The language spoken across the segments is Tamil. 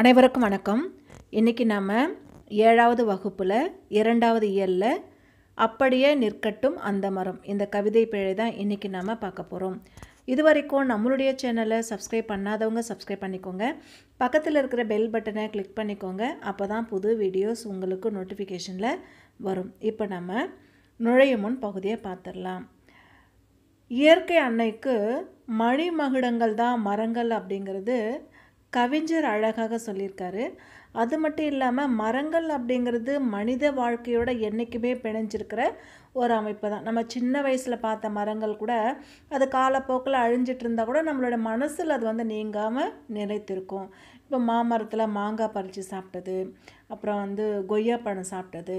அனைவருக்கும் வணக்கம் இன்றைக்கி நம்ம ஏழாவது வகுப்பில் இரண்டாவது இயலில் அப்படியே நிற்கட்டும் அந்த மரம் இந்த கவிதை பிழை தான் இன்றைக்கி நாம் பார்க்க போகிறோம் இது வரைக்கும் நம்மளுடைய சேனலை சப்ஸ்கிரைப் பண்ணாதவங்க சப்ஸ்கிரைப் பண்ணிக்கோங்க பக்கத்தில் இருக்கிற பெல் பட்டனை கிளிக் பண்ணிக்கோங்க அப்போ தான் புது வீடியோஸ் உங்களுக்கு நோட்டிஃபிகேஷனில் வரும் இப்போ நம்ம நுழையும் முன் பகுதியை பார்த்துடலாம் இயற்கை அன்னைக்கு மணிமகுடங்கள் தான் மரங்கள் அப்படிங்கிறது கவிஞர் அழகாக சொல்லியிருக்காரு அது மட்டும் இல்லாமல் மரங்கள் அப்படிங்கிறது மனித வாழ்க்கையோட என்றைக்குமே பிணைஞ்சிருக்கிற ஒரு அமைப்பு தான் நம்ம சின்ன வயசில் பார்த்த மரங்கள் கூட அது காலப்போக்கில் அழிஞ்சிட்டு இருந்தால் கூட நம்மளோட மனசில் அது வந்து நீங்காமல் நிலைத்திருக்கும் இப்போ மாமரத்தில் மாங்காய் பறித்து சாப்பிட்டது அப்புறம் வந்து கொய்யா பழம் சாப்பிட்டது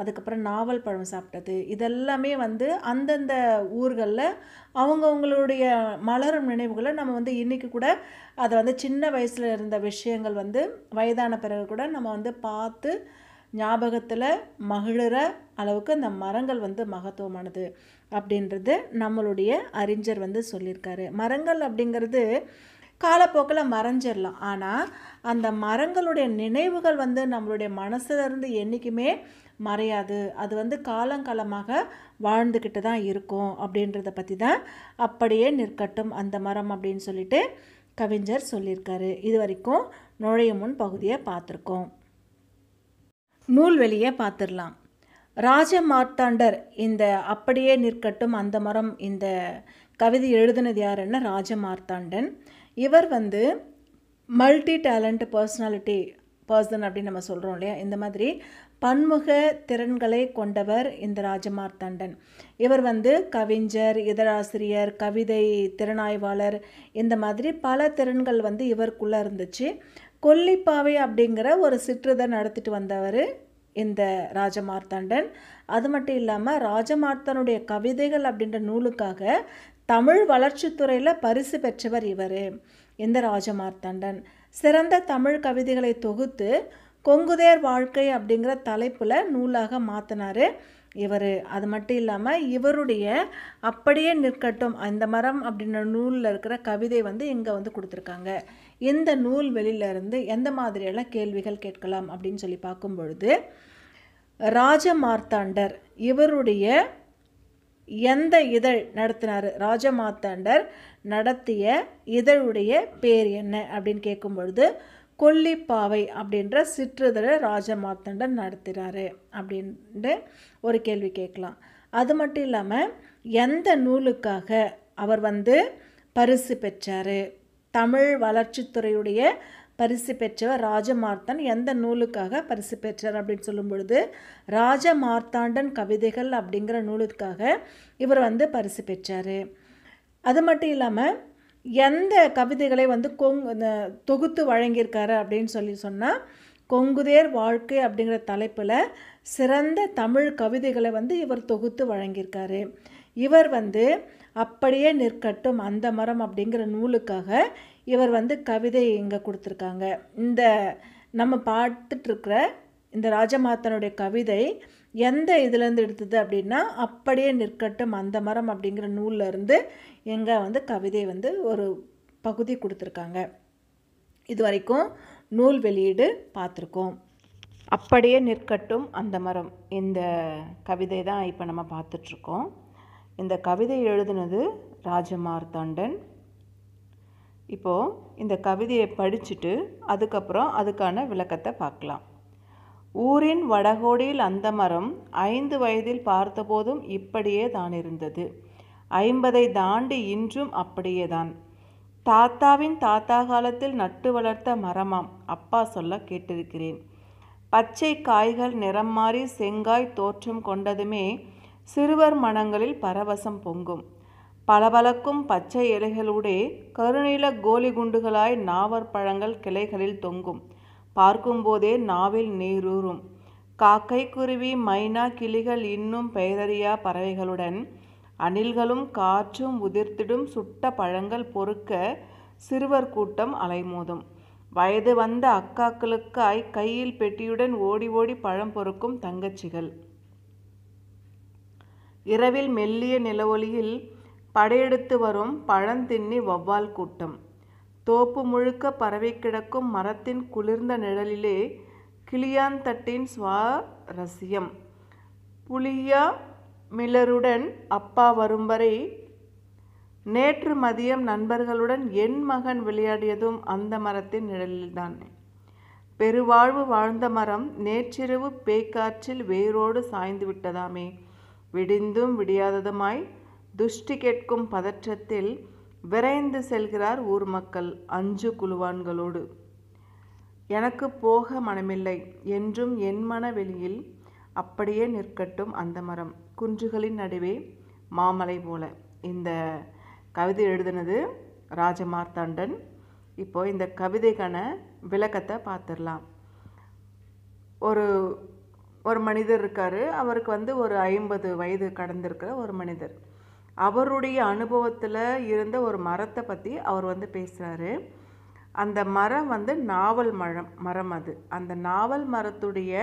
அதுக்கப்புறம் நாவல் பழம் சாப்பிட்டது இதெல்லாமே வந்து அந்தந்த ஊர்களில் அவங்கவுங்களுடைய மலரும் நினைவுகளை நம்ம வந்து இன்றைக்கி கூட அதை வந்து சின்ன வயசில் இருந்த விஷயங்கள் வந்து வயதான பிறகு கூட நம்ம வந்து பார்த்து ஞாபகத்தில் மகிழுற அளவுக்கு இந்த மரங்கள் வந்து மகத்துவமானது அப்படின்றது நம்மளுடைய அறிஞர் வந்து சொல்லியிருக்காரு மரங்கள் அப்படிங்கிறது காலப்போக்கில் மறைஞ்சிடலாம் ஆனால் அந்த மரங்களுடைய நினைவுகள் வந்து நம்மளுடைய மனசுலேருந்து என்றைக்குமே மறையாது அது வந்து காலங்காலமாக வாழ்ந்துக்கிட்டு தான் இருக்கும் அப்படின்றத பற்றி தான் அப்படியே நிற்கட்டும் அந்த மரம் அப்படின்னு சொல்லிட்டு கவிஞர் சொல்லியிருக்காரு இது வரைக்கும் நுழைய முன் பகுதியை பார்த்துருக்கோம் வெளியே பார்த்துடலாம் ராஜ மார்த்தாண்டர் இந்த அப்படியே நிற்கட்டும் அந்த மரம் இந்த கவிதை எழுதினது யாருன்னா ராஜ மார்த்தாண்டன் இவர் வந்து மல்டி டேலண்ட் பர்சனாலிட்டி பர்சன் அப்படின்னு நம்ம சொல்கிறோம் இல்லையா இந்த மாதிரி பன்முக திறன்களை கொண்டவர் இந்த ராஜமார்த்தண்டன் இவர் வந்து கவிஞர் இதழாசிரியர் கவிதை திறனாய்வாளர் இந்த மாதிரி பல திறன்கள் வந்து இவருக்குள்ளே இருந்துச்சு கொல்லிப்பாவை அப்படிங்கிற ஒரு சிற்றிதை நடத்திட்டு வந்தவர் இந்த ராஜமார்த்தாண்டன் அது மட்டும் இல்லாமல் ராஜமார்த்தனுடைய கவிதைகள் அப்படின்ற நூலுக்காக தமிழ் வளர்ச்சித்துறையில் பரிசு பெற்றவர் இவர் இந்த ராஜமார்த்தாண்டன் சிறந்த தமிழ் கவிதைகளை தொகுத்து கொங்குதேர் வாழ்க்கை அப்படிங்கிற தலைப்பில் நூலாக மாற்றினார் இவர் அது மட்டும் இல்லாமல் இவருடைய அப்படியே நிற்கட்டும் அந்த மரம் அப்படின்ற நூலில் இருக்கிற கவிதை வந்து இங்கே வந்து கொடுத்துருக்காங்க இந்த நூல் வெளியிலேருந்து எந்த மாதிரியெல்லாம் கேள்விகள் கேட்கலாம் அப்படின்னு சொல்லி பார்க்கும் பொழுது ராஜமார்த்தாண்டர் இவருடைய எந்த இதழ் நடத்தினார் ராஜமார்த்தாண்டர் நடத்திய இதழுடைய பேர் என்ன அப்படின்னு கேட்கும் பொழுது கொல்லிப்பாவை அப்படின்ற சிற்றிதழை ராஜமார்த்தண்டன் நடத்துகிறாரு அப்படின்ட்டு ஒரு கேள்வி கேட்கலாம் அது மட்டும் இல்லாமல் எந்த நூலுக்காக அவர் வந்து பரிசு பெற்றார் தமிழ் வளர்ச்சித்துறையுடைய பரிசு பெற்றவர் ராஜமார்த்தன் எந்த நூலுக்காக பரிசு பெற்றார் அப்படின்னு சொல்லும் பொழுது ராஜமார்த்தாண்டன் கவிதைகள் அப்படிங்கிற நூலுக்காக இவர் வந்து பரிசு பெற்றார் அது மட்டும் இல்லாமல் எந்த கவிதைகளை வந்து கொங் தொகுத்து வழங்கியிருக்காரு அப்படின்னு சொல்லி சொன்னால் கொங்குதேர் வாழ்க்கை அப்படிங்கிற தலைப்பில் சிறந்த தமிழ் கவிதைகளை வந்து இவர் தொகுத்து வழங்கியிருக்காரு இவர் வந்து அப்படியே நிற்கட்டும் அந்த மரம் அப்படிங்கிற நூலுக்காக இவர் வந்து கவிதை இங்கே கொடுத்துருக்காங்க இந்த நம்ம பார்த்துட்ருக்கிற இந்த ராஜமாத்தனுடைய கவிதை எந்த இதுலேருந்து எடுத்தது அப்படின்னா அப்படியே நிற்கட்டும் அந்த மரம் அப்படிங்கிற நூல்லேருந்து எங்கே வந்து கவிதை வந்து ஒரு பகுதி கொடுத்துருக்காங்க இது வரைக்கும் நூல் வெளியீடு பார்த்துருக்கோம் அப்படியே நிற்கட்டும் அந்த மரம் இந்த கவிதை தான் இப்போ நம்ம பார்த்துட்ருக்கோம் இந்த கவிதை எழுதுனது தாண்டன் இப்போது இந்த கவிதையை படிச்சுட்டு அதுக்கப்புறம் அதுக்கான விளக்கத்தை பார்க்கலாம் ஊரின் வடகோடியில் அந்த மரம் ஐந்து வயதில் பார்த்தபோதும் இப்படியே தான் இருந்தது ஐம்பதை தாண்டி இன்றும் அப்படியேதான் தாத்தாவின் தாத்தா காலத்தில் நட்டு வளர்த்த மரமாம் அப்பா சொல்ல கேட்டிருக்கிறேன் பச்சை காய்கள் நிறம் மாறி செங்காய் தோற்றம் கொண்டதுமே சிறுவர் மனங்களில் பரவசம் பொங்கும் பளபளக்கும் பச்சை இலைகளூடே கருநீல கோலி குண்டுகளாய் நாவற்பழங்கள் கிளைகளில் தொங்கும் பார்க்கும்போதே நாவில் நீரூறும் காக்கை குருவி மைனா கிளிகள் இன்னும் பெயரறியா பறவைகளுடன் அணில்களும் காற்றும் உதிர்த்திடும் சுட்ட பழங்கள் பொறுக்க சிறுவர் கூட்டம் அலைமோதும் வயது வந்த அக்காக்களுக்காய் கையில் பெட்டியுடன் ஓடி ஓடி பழம் பொறுக்கும் தங்கச்சிகள் இரவில் மெல்லிய நிலவொலியில் படையெடுத்து வரும் பழந்தின்னி வௌவால் கூட்டம் தோப்பு முழுக்க பரவி கிடக்கும் மரத்தின் குளிர்ந்த நிழலிலே கிளியாந்தட்டின் சுவாரஸ்யம் புளியா மிலருடன் அப்பா வரும் வரை நேற்று மதியம் நண்பர்களுடன் என் மகன் விளையாடியதும் அந்த மரத்தின் நிழலில்தானே பெருவாழ்வு வாழ்ந்த மரம் நேற்றிரவு பேய்க்காற்றில் வேரோடு சாய்ந்து விட்டதாமே விடிந்தும் விடியாததுமாய் துஷ்டி கேட்கும் பதற்றத்தில் விரைந்து செல்கிறார் ஊர் மக்கள் அஞ்சு குழுவான்களோடு எனக்கு போக மனமில்லை என்றும் என் மனவெளியில் அப்படியே நிற்கட்டும் அந்த மரம் குன்றுகளின் நடுவே மாமலை போல இந்த கவிதை எழுதினது ராஜமார்த்தாண்டன் இப்போ இந்த கவிதைக்கான விளக்கத்தை பார்த்துடலாம் ஒரு ஒரு மனிதர் இருக்கார் அவருக்கு வந்து ஒரு ஐம்பது வயது கடந்திருக்கிற ஒரு மனிதர் அவருடைய அனுபவத்தில் இருந்த ஒரு மரத்தை பற்றி அவர் வந்து பேசுகிறாரு அந்த மரம் வந்து நாவல் மரம் மரம் அது அந்த நாவல் மரத்துடைய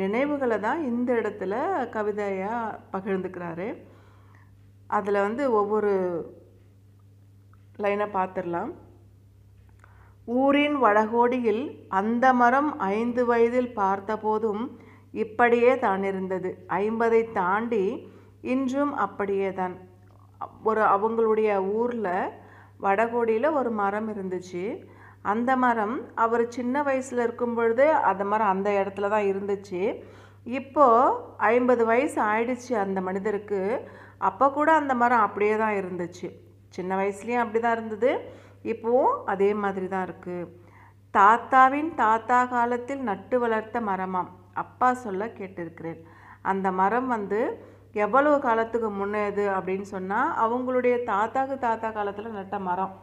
நினைவுகளை தான் இந்த இடத்துல கவிதையாக பகிர்ந்துக்கிறாரு அதில் வந்து ஒவ்வொரு லைனை பார்த்துடலாம் ஊரின் வடகோடியில் அந்த மரம் ஐந்து வயதில் பார்த்தபோதும் இப்படியே தான் இருந்தது ஐம்பதை தாண்டி இன்றும் அப்படியே தான் ஒரு அவங்களுடைய ஊரில் வடகோடியில் ஒரு மரம் இருந்துச்சு அந்த மரம் அவர் சின்ன வயசில் இருக்கும் பொழுது அந்த மரம் அந்த இடத்துல தான் இருந்துச்சு இப்போது ஐம்பது வயசு ஆயிடுச்சு அந்த மனிதருக்கு அப்போ கூட அந்த மரம் அப்படியே தான் இருந்துச்சு சின்ன வயசுலேயும் அப்படி தான் இருந்தது இப்போவும் அதே மாதிரி தான் இருக்குது தாத்தாவின் தாத்தா காலத்தில் நட்டு வளர்த்த மரமாம் அப்பா சொல்ல கேட்டிருக்கிறேன் அந்த மரம் வந்து எவ்வளவு காலத்துக்கு முன்னேது அப்படின்னு சொன்னால் அவங்களுடைய தாத்தாக்கு தாத்தா காலத்தில் நட்ட மரம்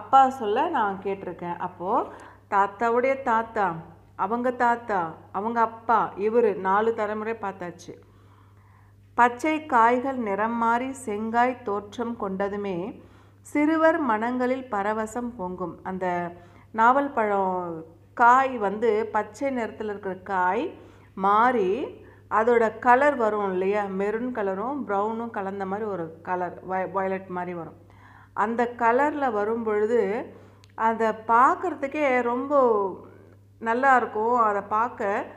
அப்பா சொல்ல நான் கேட்டிருக்கேன் அப்போது தாத்தாவுடைய தாத்தா அவங்க தாத்தா அவங்க அப்பா இவர் நாலு தலைமுறை பார்த்தாச்சு பச்சை காய்கள் நிறம் மாறி செங்காய் தோற்றம் கொண்டதுமே சிறுவர் மனங்களில் பரவசம் பொங்கும் அந்த நாவல் பழம் காய் வந்து பச்சை நிறத்தில் இருக்கிற காய் மாறி அதோட கலர் வரும் இல்லையா மெரூன் கலரும் ப்ரௌனும் கலந்த மாதிரி ஒரு கலர் வயலட் மாதிரி வரும் அந்த கலரில் வரும் பொழுது அதை பார்க்குறதுக்கே ரொம்ப நல்லா இருக்கும் அதை பார்க்க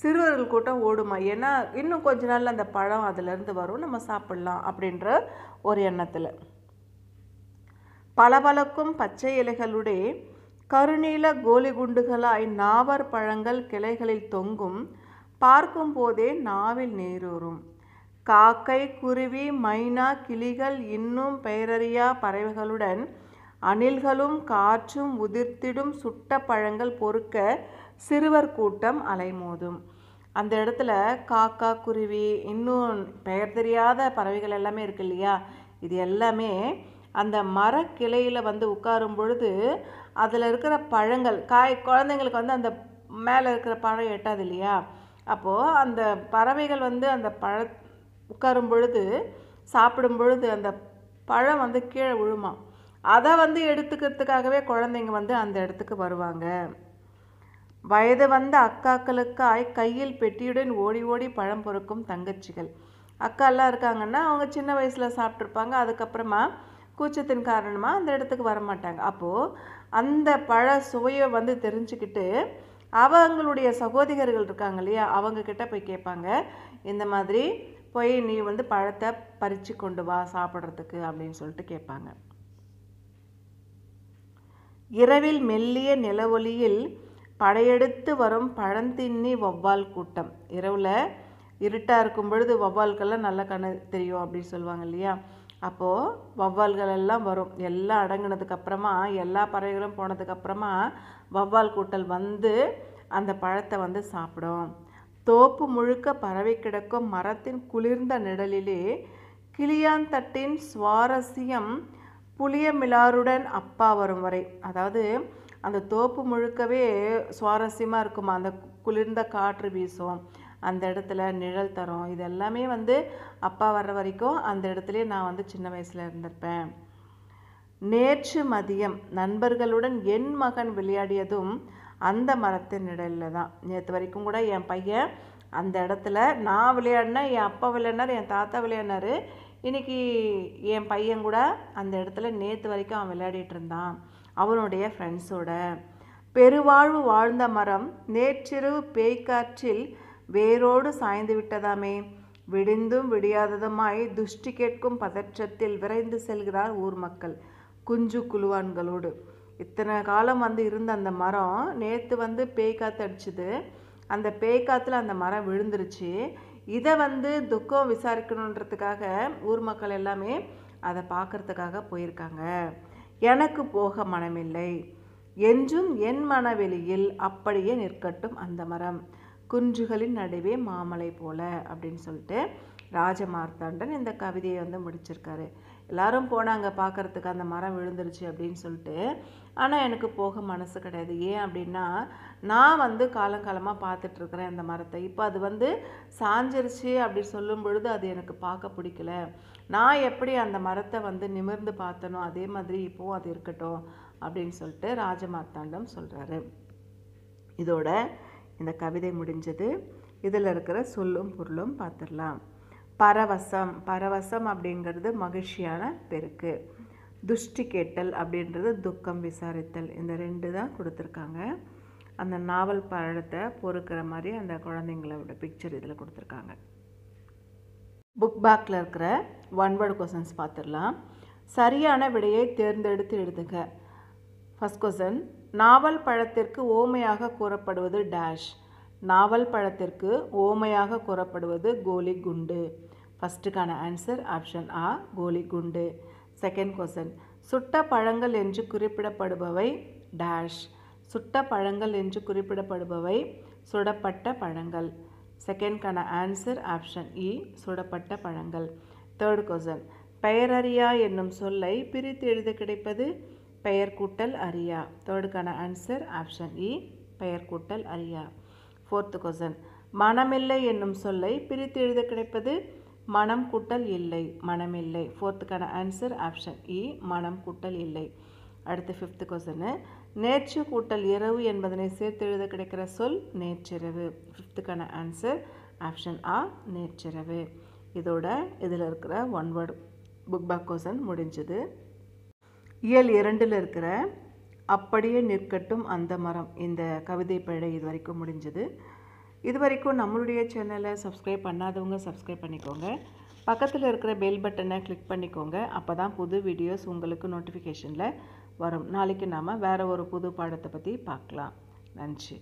சிறுவர்கள் கூட்டம் ஓடுமா ஏன்னா இன்னும் கொஞ்ச நாளில் அந்த பழம் அதிலேருந்து வரும் நம்ம சாப்பிட்லாம் அப்படின்ற ஒரு எண்ணத்தில் பளபளக்கும் பச்சை இலைகளுடைய கருநீல கோலி குண்டுகளாய் நாவர் பழங்கள் கிளைகளில் தொங்கும் பார்க்கும்போதே நாவில் நீரூறும் காக்கை குருவி மைனா கிளிகள் இன்னும் பெயரறியா பறவைகளுடன் அணில்களும் காற்றும் உதிர்த்திடும் சுட்ட பழங்கள் பொறுக்க சிறுவர் கூட்டம் அலைமோதும் அந்த இடத்துல காக்கா குருவி இன்னும் பெயர் தெரியாத பறவைகள் எல்லாமே இருக்கு இல்லையா இது எல்லாமே அந்த மரக்கிளையில் வந்து உட்காரும் பொழுது அதில் இருக்கிற பழங்கள் காய் குழந்தைங்களுக்கு வந்து அந்த மேலே இருக்கிற பழம் எட்டாது இல்லையா அப்போது அந்த பறவைகள் வந்து அந்த பழ உட்காரும் பொழுது சாப்பிடும் பொழுது அந்த பழம் வந்து கீழே விழுமா அதை வந்து எடுத்துக்கிறதுக்காகவே குழந்தைங்க வந்து அந்த இடத்துக்கு வருவாங்க வயது வந்த அக்காக்களுக்காய் கையில் பெட்டியுடன் ஓடி ஓடி பழம் பொறுக்கும் தங்கச்சிகள் அக்காலாம் இருக்காங்கன்னா அவங்க சின்ன வயசில் சாப்பிட்ருப்பாங்க அதுக்கப்புறமா கூச்சத்தின் காரணமாக அந்த இடத்துக்கு வரமாட்டாங்க அப்போது அந்த பழ சுவையை வந்து தெரிஞ்சுக்கிட்டு அவங்களுடைய சகோதரிகள் இருக்காங்க இல்லையா அவங்கக்கிட்ட போய் கேட்பாங்க இந்த மாதிரி போய் நீ வந்து பழத்தை பறித்து கொண்டு வா சாப்பிட்றதுக்கு அப்படின்னு சொல்லிட்டு கேட்பாங்க இரவில் மெல்லிய நிலவொலியில் படையெடுத்து வரும் பழந்தின்னி வவ்வால் கூட்டம் இரவில் இருட்டாக இருக்கும் பொழுது வவ்வால்கெல்லாம் நல்ல கண்ணு தெரியும் அப்படின்னு சொல்லுவாங்க இல்லையா அப்போது வௌவால்கள் எல்லாம் வரும் எல்லாம் அடங்கினதுக்கப்புறமா எல்லா பறவைகளும் போனதுக்கப்புறமா வௌவால் கூட்டல் வந்து அந்த பழத்தை வந்து சாப்பிடும் தோப்பு முழுக்க பறவை கிடக்கும் மரத்தின் குளிர்ந்த நிழலிலே கிளியாந்தட்டின் சுவாரஸ்யம் புளியமிலாருடன் அப்பா வரும் வரை அதாவது அந்த தோப்பு முழுக்கவே சுவாரஸ்யமாக இருக்குமா அந்த குளிர்ந்த காற்று வீசும் அந்த இடத்துல நிழல் தரும் இது எல்லாமே வந்து அப்பா வர்ற வரைக்கும் அந்த இடத்துலே நான் வந்து சின்ன வயசில் இருந்திருப்பேன் நேற்று மதியம் நண்பர்களுடன் என் மகன் விளையாடியதும் அந்த மரத்தின் நிழலில் தான் நேற்று வரைக்கும் கூட என் பையன் அந்த இடத்துல நான் விளையாடினேன் என் அப்பா விளையாடினார் என் தாத்தா விளையாடினார் இன்றைக்கி என் பையன் கூட அந்த இடத்துல நேற்று வரைக்கும் அவன் விளையாடிட்டு இருந்தான் அவனுடைய ஃப்ரெண்ட்ஸோட பெருவாழ்வு வாழ்ந்த மரம் நேற்றிரவு பேய்க்காற்றில் வேரோடு சாய்ந்து விட்டதாமே விடிந்தும் விடியாததுமாய் துஷ்டி கேட்கும் பதற்றத்தில் விரைந்து செல்கிறார் ஊர் மக்கள் குஞ்சு குழுவான்களோடு இத்தனை காலம் வந்து இருந்த அந்த மரம் நேற்று வந்து பேய்காத்து அடிச்சுது அந்த பேய்காத்தில் அந்த மரம் விழுந்துருச்சு இதை வந்து துக்கம் விசாரிக்கணுன்றதுக்காக ஊர் மக்கள் எல்லாமே அதை பார்க்குறதுக்காக போயிருக்காங்க எனக்கு போக மனமில்லை என்றும் என் மனவெளியில் அப்படியே நிற்கட்டும் அந்த மரம் குன்றுகளின் நடுவே மாமலை போல அப்படின்னு சொல்லிட்டு ராஜமார்த்தாண்டன் இந்த கவிதையை வந்து முடிச்சிருக்காரு எல்லாரும் போனாங்க பார்க்குறதுக்கு அந்த மரம் விழுந்துருச்சு அப்படின்னு சொல்லிட்டு ஆனால் எனக்கு போக மனசு கிடையாது ஏன் அப்படின்னா நான் வந்து காலங்காலமாக பார்த்துட்ருக்குறேன் அந்த மரத்தை இப்போ அது வந்து சாஞ்சிருச்சு அப்படி சொல்லும் பொழுது அது எனக்கு பார்க்க பிடிக்கல நான் எப்படி அந்த மரத்தை வந்து நிமிர்ந்து பார்த்தனோ அதே மாதிரி இப்போவும் அது இருக்கட்டும் அப்படின்னு சொல்லிட்டு ராஜமார்த்தாண்டம் சொல்கிறாரு இதோட இந்த கவிதை முடிஞ்சது இதில் இருக்கிற சொல்லும் பொருளும் பார்த்துடலாம் பரவசம் பரவசம் அப்படிங்கிறது மகிழ்ச்சியான பெருக்கு துஷ்டி கேட்டல் அப்படின்றது துக்கம் விசாரித்தல் இந்த ரெண்டு தான் கொடுத்துருக்காங்க அந்த நாவல் பழத்தை பொறுக்கிற மாதிரி அந்த குழந்தைங்களோட பிக்சர் இதில் கொடுத்துருக்காங்க புக் பேக்கில் இருக்கிற ஒன் வேர்டு கொஸ்டின்ஸ் பார்த்துடலாம் சரியான விடையை தேர்ந்தெடுத்து எழுதுங்க ஃபஸ்ட் கொஸ்டின் நாவல் பழத்திற்கு ஓமையாக கூறப்படுவது டேஷ் நாவல் பழத்திற்கு ஓமையாக கூறப்படுவது கோலி குண்டு ஃபஸ்ட்டுக்கான ஆன்சர் ஆப்ஷன் ஆ கோலி குண்டு செகண்ட் கொஸ்டன் சுட்ட பழங்கள் என்று குறிப்பிடப்படுபவை டேஷ் சுட்ட பழங்கள் என்று குறிப்பிடப்படுபவை சுடப்பட்ட பழங்கள் செகண்ட்கான ஆன்சர் ஆப்ஷன் இ சுடப்பட்ட பழங்கள் தேர்ட் கொஸ்டன் பெயரறியா என்னும் சொல்லை பிரித்து எழுத கிடைப்பது பெயர் கூட்டல் அரியா தேர்டுக்கான ஆன்சர் ஆப்ஷன் இ e, பெயர் கூட்டல் அரியா ஃபோர்த்து கொஸ்டன் மனமில்லை என்னும் சொல்லை பிரித்து எழுத கிடைப்பது மனம் கூட்டல் இல்லை மனமில்லை ஃபோர்த்துக்கான ஆன்சர் ஆப்ஷன் இ மனம் கூட்டல் இல்லை அடுத்து ஃபிஃப்த்து கொஸ்டனு நேற்று கூட்டல் இரவு என்பதனை சேர்த்து எழுத கிடைக்கிற சொல் நேற்றிரவு ஃபிஃப்த்துக்கான ஆன்சர் ஆப்ஷன் ஆ நேற்றிரவு இதோட இதில் இருக்கிற one word book back question முடிஞ்சது இயல் இரண்டில் இருக்கிற அப்படியே நிற்கட்டும் அந்த மரம் இந்த கவிதை பிழை இது வரைக்கும் முடிஞ்சது இது வரைக்கும் நம்மளுடைய சேனலை சப்ஸ்கிரைப் பண்ணாதவங்க சப்ஸ்கிரைப் பண்ணிக்கோங்க பக்கத்தில் இருக்கிற பெல் பட்டனை கிளிக் பண்ணிக்கோங்க அப்போ தான் புது வீடியோஸ் உங்களுக்கு நோட்டிஃபிகேஷனில் வரும் நாளைக்கு நாம் வேறு ஒரு புது பாடத்தை பற்றி பார்க்கலாம் நன்றி